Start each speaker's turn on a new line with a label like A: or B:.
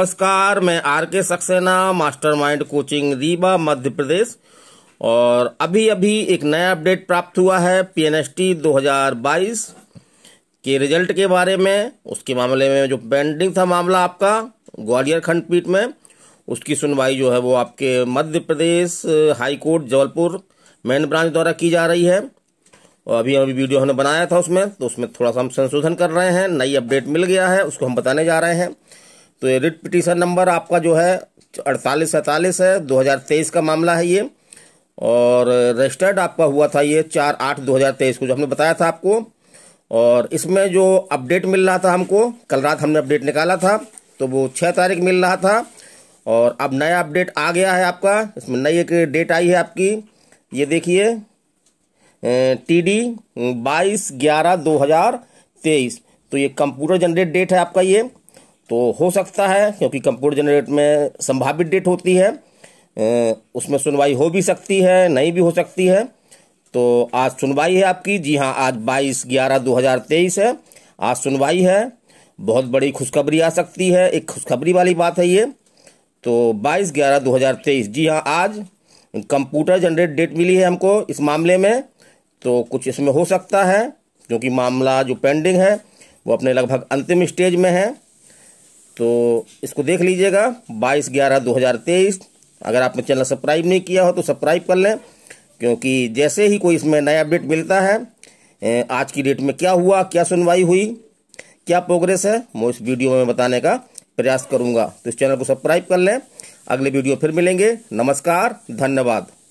A: नमस्कार मैं R K Saksena mastermind coaching Rewa Madhya Pradesh और अभी अभी एक नया अपडेट प्राप्त हुआ है पीएनएसटी 2022 के रिजल्ट के बारे में उसके मामले में जो पेंडिंग था मामला आपका ग्वालियर खंडपीठ में उसकी सुनवाई जो है वो आपके Madhya Pradesh high court Jabalpur main branch द्वारा की जा रही है और अभी अभी वीडियो हमने बनाया था उसमें तो उसमें थोड़ा सा हम संशोधन कर रहे हैं नई अपडेट मिल गया है उसको हम बताने जा रहे हैं तो ये रिट पिटीशन नंबर आपका जो है अड़तालीस सैंतालीस है 2023 का मामला है ये और रजिस्टर्ड आपका हुआ था ये चार आठ 2023 को जो हमने बताया था आपको और इसमें जो अपडेट मिल रहा था हमको कल रात हमने अपडेट निकाला था तो वो छः तारीख मिल रहा था और अब नया अपडेट आ गया है आपका इसमें नई एक डेट आई है आपकी ये देखिए टी डी बाईस ग्यारह दो हज़ार तेईस तो ये कंप्यूटर जनरेट डेट है आपका ये तो हो सकता है क्योंकि कंप्यूटर जनरेट में संभावित डेट होती है उसमें सुनवाई हो भी सकती है नहीं भी हो सकती है तो आज सुनवाई है आपकी जी हाँ आज बाईस ग्यारह दो हज़ार तेईस है आज सुनवाई है बहुत बड़ी खुशखबरी आ सकती है एक खुशखबरी वाली बात है ये तो बाईस ग्यारह दो हज़ार तेईस जी हाँ आज कंप्यूटर जनरेट डेट मिली है हमको इस मामले में तो कुछ इसमें हो सकता है क्योंकि मामला जो पेंडिंग है वो अपने लगभग अंतिम स्टेज में है तो इसको देख लीजिएगा बाईस ग्यारह दो हज़ार तेईस अगर आपने चैनल सब्सक्राइब नहीं किया हो तो सब्सक्राइब कर लें क्योंकि जैसे ही कोई इसमें नया अपडेट मिलता है आज की डेट में क्या हुआ क्या सुनवाई हुई क्या प्रोग्रेस है मैं इस वीडियो में बताने का प्रयास करूंगा तो इस चैनल को सब्सक्राइब कर लें अगले वीडियो फिर मिलेंगे नमस्कार धन्यवाद